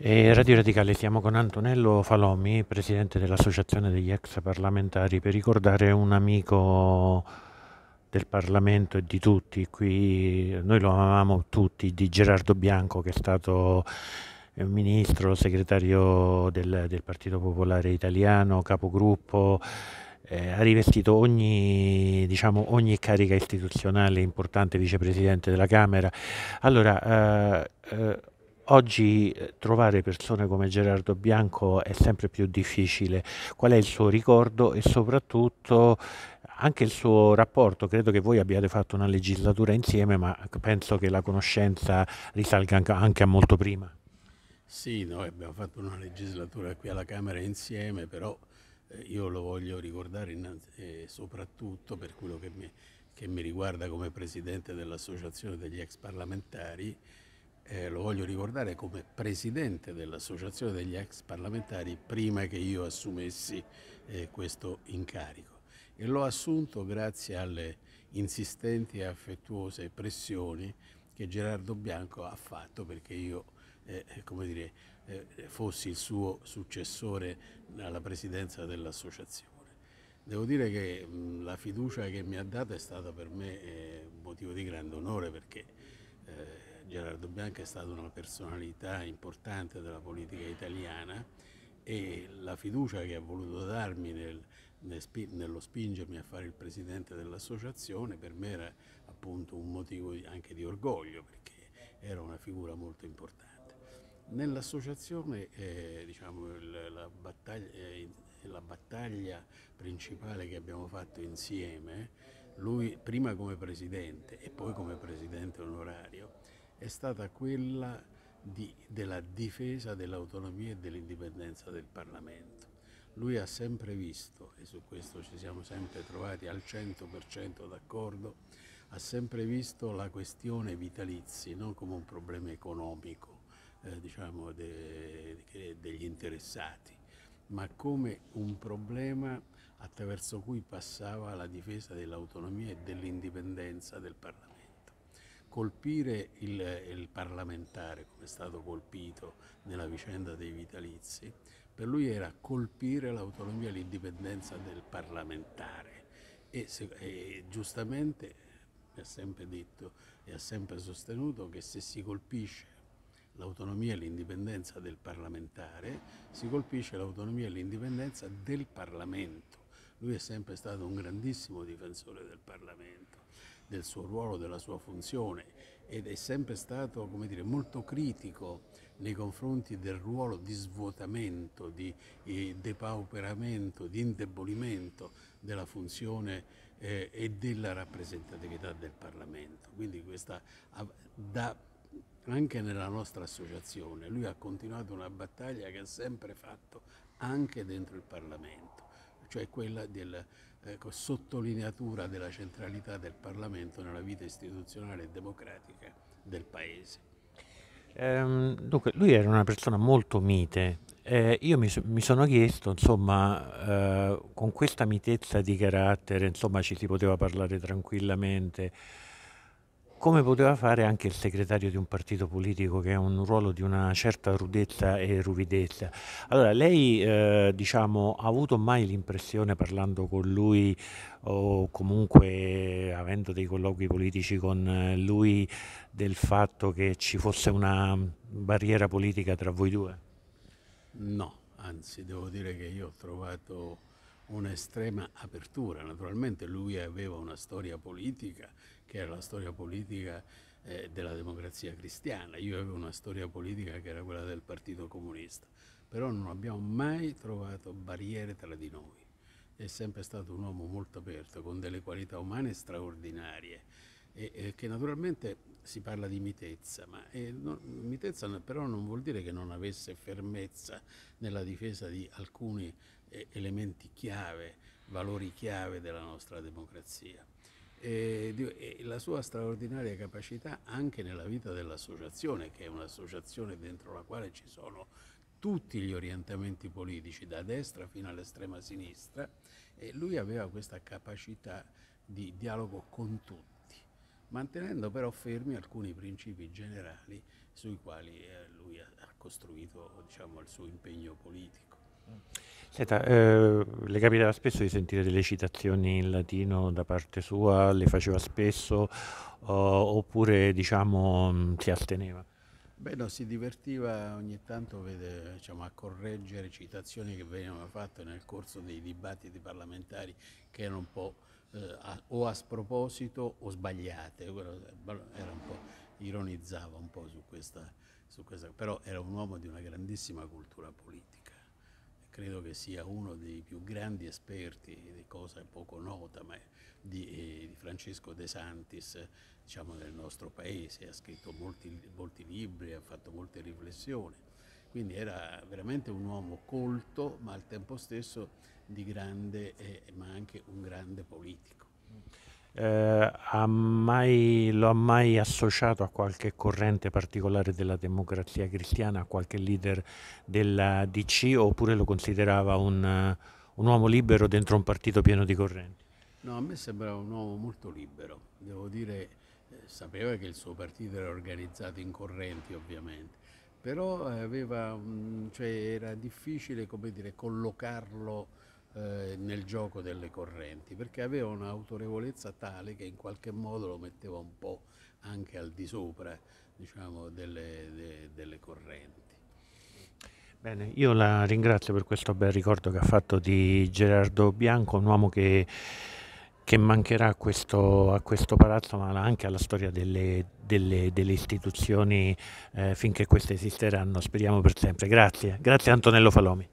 Radio Radicale, siamo con Antonello Falomi, presidente dell'Associazione degli ex parlamentari, per ricordare un amico del Parlamento e di tutti, qui noi lo amavamo tutti, di Gerardo Bianco che è stato eh, ministro, segretario del, del Partito Popolare Italiano, capogruppo, eh, ha rivestito ogni, diciamo, ogni, carica istituzionale importante, vicepresidente della Camera. Allora, eh, eh, Oggi eh, trovare persone come Gerardo Bianco è sempre più difficile. Qual è il suo ricordo e soprattutto anche il suo rapporto? Credo che voi abbiate fatto una legislatura insieme, ma penso che la conoscenza risalga anche a molto prima. Sì, noi abbiamo fatto una legislatura qui alla Camera insieme, però eh, io lo voglio ricordare soprattutto per quello che mi, che mi riguarda come presidente dell'Associazione degli ex parlamentari, eh, lo voglio ricordare come presidente dell'Associazione degli ex parlamentari prima che io assumessi eh, questo incarico e l'ho assunto grazie alle insistenti e affettuose pressioni che Gerardo Bianco ha fatto perché io eh, eh come dire, eh, fossi il suo successore alla presidenza dell'associazione. Devo dire che mh, la fiducia che mi ha dato è stata per me un eh, motivo di grande onore perché Gerardo Bianca è stato una personalità importante della politica italiana e la fiducia che ha voluto darmi nel, nel, nello spingermi a fare il presidente dell'associazione per me era appunto un motivo anche di orgoglio perché era una figura molto importante. Nell'associazione eh, diciamo, la, eh, la, battaglia, principale che abbiamo fatto insieme, lui prima come presidente e poi come presidente onorario, è stata quella di, della difesa dell'autonomia e dell'indipendenza del Parlamento. Lui ha sempre visto, e su questo ci siamo sempre trovati al 100% d'accordo, ha sempre visto la questione vitalizi non come un problema economico eh, diciamo de, de, degli interessati, ma come un problema attraverso cui passava la difesa dell'autonomia e dell'indipendenza del Parlamento colpire il, il, parlamentare come è stato colpito nella vicenda dei vitalizi, per lui era colpire l'autonomia e l'indipendenza del parlamentare e, se, e giustamente mi ha sempre detto e ha sempre sostenuto che se si colpisce l'autonomia e l'indipendenza del parlamentare, si colpisce l'autonomia e l'indipendenza del Parlamento. Lui è sempre stato un grandissimo difensore del Parlamento del suo ruolo, della sua funzione ed è sempre stato dire, molto critico nei confronti del ruolo di svuotamento, di eh, depauperamento, di indebolimento della funzione eh, e della rappresentatività del Parlamento. Quindi questa da anche nella nostra associazione. Lui ha continuato una battaglia che ha sempre fatto anche dentro il Parlamento, cioè quella del, ecco, sottolineatura della centralità del Parlamento nella vita istituzionale e democratica del Paese. Ehm, dunque, lui era una persona molto mite. Eh, io mi, mi, sono chiesto, insomma, eh, con questa mitezza di carattere, insomma, ci si poteva parlare tranquillamente come poteva fare anche il segretario di un partito politico che ha un ruolo di una certa rudezza e ruvidezza. Allora, lei eh, diciamo, ha avuto mai l'impressione, parlando con lui o comunque avendo dei colloqui politici con eh, lui, del fatto che ci fosse una barriera politica tra voi due? No, anzi devo dire che io ho trovato un'estrema apertura. Naturalmente lui aveva una storia politica che era la storia politica eh, della democrazia cristiana, io avevo una storia politica che era quella del Partito Comunista, però non abbiamo mai trovato barriere tra di noi. È sempre stato un uomo molto aperto, con delle qualità umane straordinarie e, e eh, che naturalmente si parla di mitezza, ma eh, no, mitezza però non vuol dire che non avesse fermezza nella difesa di alcuni eh, elementi chiave, valori chiave della nostra democrazia. E, e la sua straordinaria capacità anche nella vita dell'associazione, che è un'associazione dentro la quale ci sono tutti gli orientamenti politici, da destra fino all'estrema sinistra, e lui aveva questa capacità di dialogo con tutti mantenendo però fermi alcuni principi generali sui quali eh, lui ha, costruito diciamo, il suo impegno politico. Senta, eh, le capitava spesso di sentire delle citazioni in latino da parte sua, le faceva spesso oh, oppure diciamo si asteneva? Beh, no, si divertiva ogni tanto vede, diciamo, a correggere citazioni che venivano fatte nel corso dei dibattiti parlamentari che erano un po' eh, a, o a sproposito o sbagliate. Eh, era un po', ironizzava un po' su questa, su questa, però era un uomo di una grandissima cultura politica credo che sia uno dei più grandi esperti di cosa poco nota, ma di, eh, di Francesco De Santis diciamo, nel nostro paese, ha scritto molti, molti libri, ha fatto molte riflessioni, quindi era veramente un uomo colto ma al tempo stesso di grande, eh, ma anche un grande politico. Mm eh, ha mai, lo ha mai associato a qualche corrente particolare della democrazia cristiana, a qualche leader della DC, oppure lo considerava un, un uomo libero dentro un partito pieno di correnti? No, a me sembrava un uomo molto libero, devo dire, eh, sapeva che il suo partito era organizzato in correnti ovviamente, però aveva, mh, cioè era difficile dire, collocarlo eh, nel gioco delle correnti, perché aveva un'autorevolezza tale che in qualche modo lo metteva un po' anche al di sopra diciamo, delle, de, delle correnti. Bene, io la ringrazio per questo bel ricordo che ha fatto di Gerardo Bianco, un uomo che che mancherà a questo, a questo, palazzo, ma anche alla storia delle, delle, delle istituzioni eh, finché queste esisteranno, speriamo per sempre. Grazie, grazie Antonello Falomi.